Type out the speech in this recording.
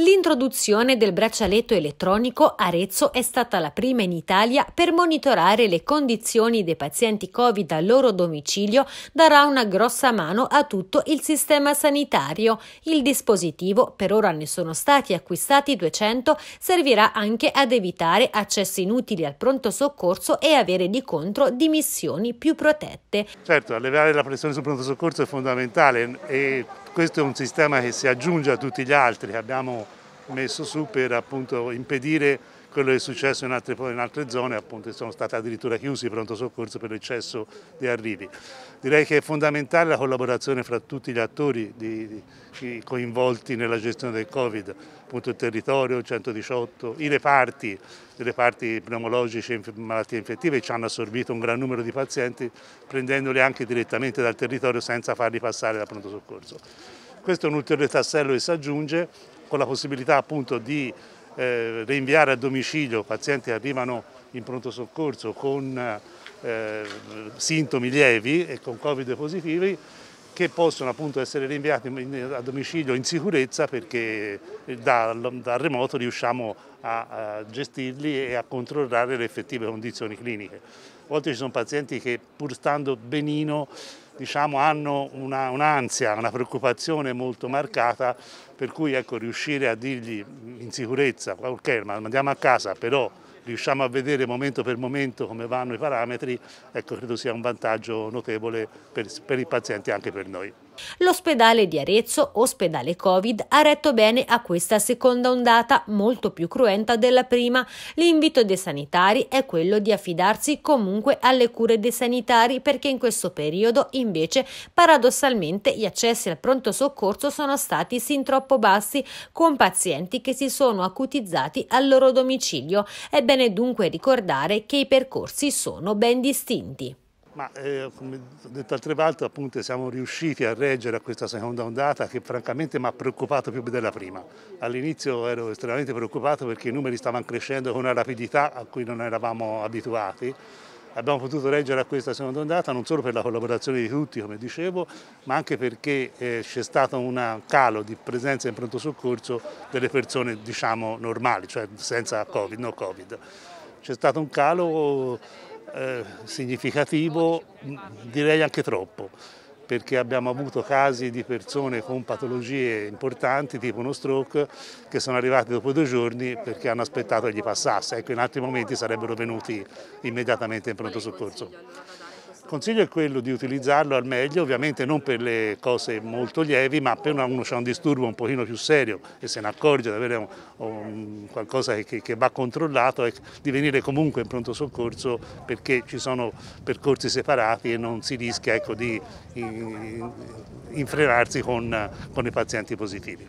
L'introduzione del braccialetto elettronico Arezzo è stata la prima in Italia per monitorare le condizioni dei pazienti Covid al loro domicilio darà una grossa mano a tutto il sistema sanitario. Il dispositivo, per ora ne sono stati acquistati 200, servirà anche ad evitare accessi inutili al pronto soccorso e avere di contro dimissioni più protette. Certo, allevare la pressione sul pronto soccorso è fondamentale e questo è un sistema che si aggiunge a tutti gli altri che abbiamo messo su per appunto, impedire quello che è successo in altre, in altre zone, appunto, sono stati addirittura chiusi i pronto soccorso per l'eccesso di arrivi. Direi che è fondamentale la collaborazione fra tutti gli attori di, di, coinvolti nella gestione del Covid, appunto il territorio, il 118, i reparti, i reparti pneumologici e malattie infettive ci hanno assorbito un gran numero di pazienti prendendoli anche direttamente dal territorio senza farli passare da pronto soccorso. Questo è un ulteriore tassello che si aggiunge con la possibilità appunto di eh, rinviare a domicilio pazienti che arrivano in pronto soccorso con eh, sintomi lievi e con Covid positivi che possono appunto essere rinviati a domicilio in sicurezza perché dal, dal remoto riusciamo a, a, gestirli e a controllare le effettive condizioni cliniche. A volte ci sono pazienti che pur stando benino diciamo, hanno un'ansia, una, una preoccupazione molto marcata, per cui ecco, riuscire a dirgli in sicurezza, ok, ma andiamo a casa, però riusciamo a vedere momento per momento come vanno i parametri, ecco, credo sia un vantaggio notevole per, per i pazienti e anche per noi. L'ospedale di Arezzo, ospedale Covid, ha retto bene a questa seconda ondata molto più cruenta della prima. L'invito dei sanitari è quello di affidarsi comunque alle cure dei sanitari perché in questo periodo invece paradossalmente gli accessi al pronto soccorso sono stati sin troppo bassi con pazienti che si sono acutizzati al loro domicilio. È bene dunque ricordare che i percorsi sono ben distinti. Ma eh, come detto altre volte appunto siamo riusciti a reggere a questa seconda ondata che francamente mi ha preoccupato più della prima. All'inizio ero estremamente preoccupato perché i numeri stavano crescendo con una rapidità a cui non eravamo abituati. Abbiamo potuto reggere a questa seconda ondata non solo per la collaborazione di tutti, come dicevo, ma anche perché eh, c'è stato un calo di presenza in pronto soccorso delle persone diciamo normali, cioè senza Covid, no Covid. C'è stato un calo eh, significativo, direi anche troppo, perché abbiamo avuto casi di persone con patologie importanti, tipo uno stroke, che sono arrivati dopo due giorni perché hanno aspettato che gli passasse. Ecco, in altri momenti sarebbero venuti immediatamente in pronto soccorso. Il consiglio è quello di utilizzarlo al meglio, ovviamente non per le cose molto lievi, ma appena uno ha un disturbo un pochino più serio e se ne accorge di avere un, un, qualcosa che, che, va controllato, è di venire comunque in pronto soccorso perché ci sono percorsi separati e non si rischia ecco, di in, in, infrearsi con, con i pazienti positivi.